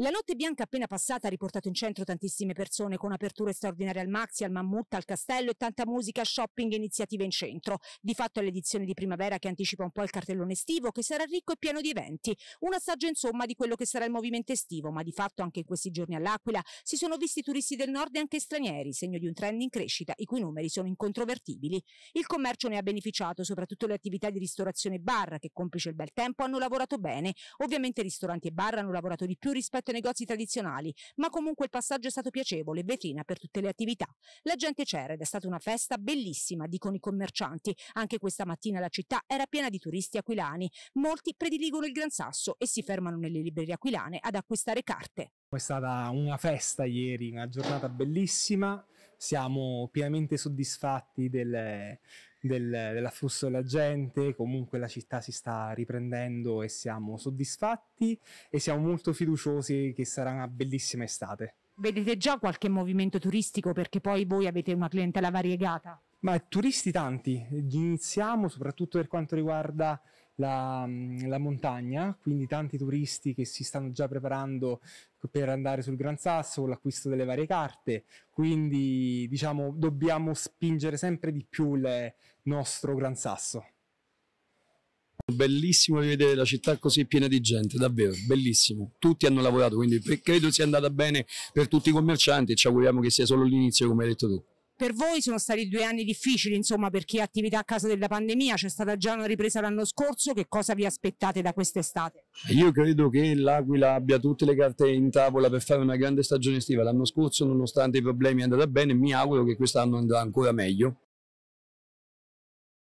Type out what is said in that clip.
La notte bianca appena passata ha riportato in centro tantissime persone con aperture straordinarie al Maxi, al Mammut, al Castello e tanta musica, shopping e iniziative in centro. Di fatto è l'edizione di primavera che anticipa un po' il cartellone estivo che sarà ricco e pieno di eventi. Un assaggio insomma di quello che sarà il movimento estivo, ma di fatto anche in questi giorni all'Aquila si sono visti turisti del nord e anche stranieri, segno di un trend in crescita i cui numeri sono incontrovertibili. Il commercio ne ha beneficiato, soprattutto le attività di ristorazione e bar che complice il bel tempo hanno lavorato bene. Ovviamente ristoranti e bar hanno lavorato di più rispetto rispetto ai negozi tradizionali, ma comunque il passaggio è stato piacevole, vetrina per tutte le attività. La gente c'era ed è stata una festa bellissima, dicono i commercianti. Anche questa mattina la città era piena di turisti aquilani. Molti prediligono il Gran Sasso e si fermano nelle librerie aquilane ad acquistare carte. È stata una festa ieri, una giornata bellissima siamo pienamente soddisfatti del, del, dell'afflusso della gente, comunque la città si sta riprendendo e siamo soddisfatti e siamo molto fiduciosi che sarà una bellissima estate. Vedete già qualche movimento turistico perché poi voi avete una clientela variegata? Ma turisti tanti, iniziamo soprattutto per quanto riguarda la, la, montagna, quindi tanti turisti che si stanno già preparando per andare sul Gran Sasso con l'acquisto delle varie carte, quindi diciamo dobbiamo spingere sempre di più il nostro Gran Sasso. Bellissimo vedere la città così piena di gente, davvero bellissimo. Tutti hanno lavorato, quindi credo sia andata bene per tutti i commercianti e ci auguriamo che sia solo l'inizio, come hai detto tu. Per voi sono stati due anni difficili, insomma, per chi è attività a causa della pandemia, c'è stata già una ripresa l'anno scorso, che cosa vi aspettate da quest'estate? Io credo che l'Aquila abbia tutte le carte in tavola per fare una grande stagione estiva. L'anno scorso, nonostante i problemi, è andata bene, mi auguro che quest'anno andrà ancora meglio.